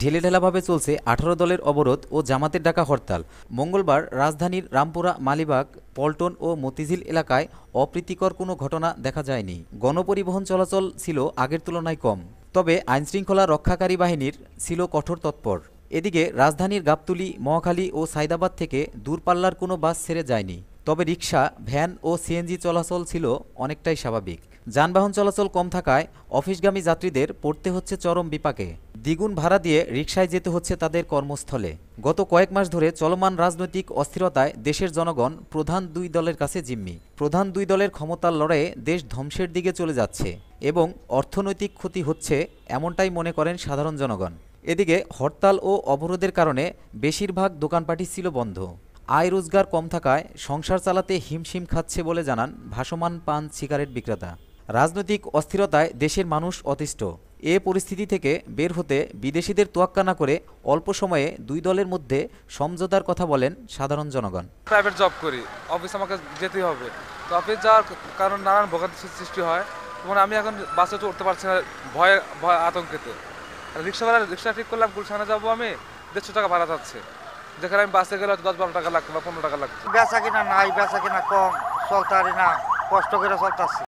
ঢিলেঢালাভাবে চলছে আঠারো দলের অবরোধ ও জামাতের ডাকা হরতাল মঙ্গলবার রাজধানীর রামপুরা মালিবাগ পল্টন ও মতিঝিল এলাকায় অপ্রীতিকর কোনো ঘটনা দেখা যায়নি গণপরিবহন চলাচল ছিল আগের তুলনায় কম তবে আইনশৃঙ্খলা রক্ষাকারী বাহিনীর ছিল কঠোর তৎপর এদিকে রাজধানীর গাবতুলি মহাখালী ও সাইদাবাদ থেকে দূরপাল্লার কোনো বাস ছেড়ে যায়নি তবে রিক্সা ভ্যান ও সিএনজি চলাচল ছিল অনেকটাই স্বাভাবিক যানবাহন চলাচল কম থাকায় অফিসগামী যাত্রীদের পড়তে হচ্ছে চরম বিপাকে দ্বিগুণ ভাড়া দিয়ে রিকশায় যেতে হচ্ছে তাদের কর্মস্থলে গত কয়েক মাস ধরে চলমান রাজনৈতিক অস্থিরতায় দেশের জনগণ প্রধান দুই দলের কাছে জিম্মি প্রধান দুই দলের ক্ষমতার লড়াইয়ে দেশ ধ্বংসের দিকে চলে যাচ্ছে এবং অর্থনৈতিক ক্ষতি হচ্ছে এমনটাই মনে করেন সাধারণ জনগণ এদিকে হরতাল ও অবরোধের কারণে বেশিরভাগ দোকানপাটি ছিল বন্ধ আয় রোজগার কম থাকায় সংসার চালাতে হিমশিম খাচ্ছে বলে জানান ভাসমান পান সিগারেট বিক্রেতা রাজনৈতিক অস্থিরতায় দেশের মানুষ অতিষ্ঠ এ পরিস্থিতি থেকে বের হতে বিদেশিদের তোয়াক্কা না করে অল্প সময়ে দুই দলের মধ্যে সমঝোতার কথা বলেন সাধারণ জনগণ প্রাইভেট জব করি অফিস আমাকে যেতে হবে তো অফিস যাওয়ার কারণ নানান ভোগান্তির সৃষ্টি হয় মানে আমি এখন বাসে উঠতে পারছি না ভয়ে ভয় আতঙ্কেতে রিক্সাওয়ালা রিক্সা ঠিক করলাম গুলশানে যাবো আমি দেড়শো টাকা ভাড়া যাচ্ছে যেখানে আমি বাসে গেলে দশ বারো টাকা লাগতো বা পনেরো টাকা লাগতো বেচা কিনা নাই বেচা কিনা কম চলতে না কষ্ট করে চলতে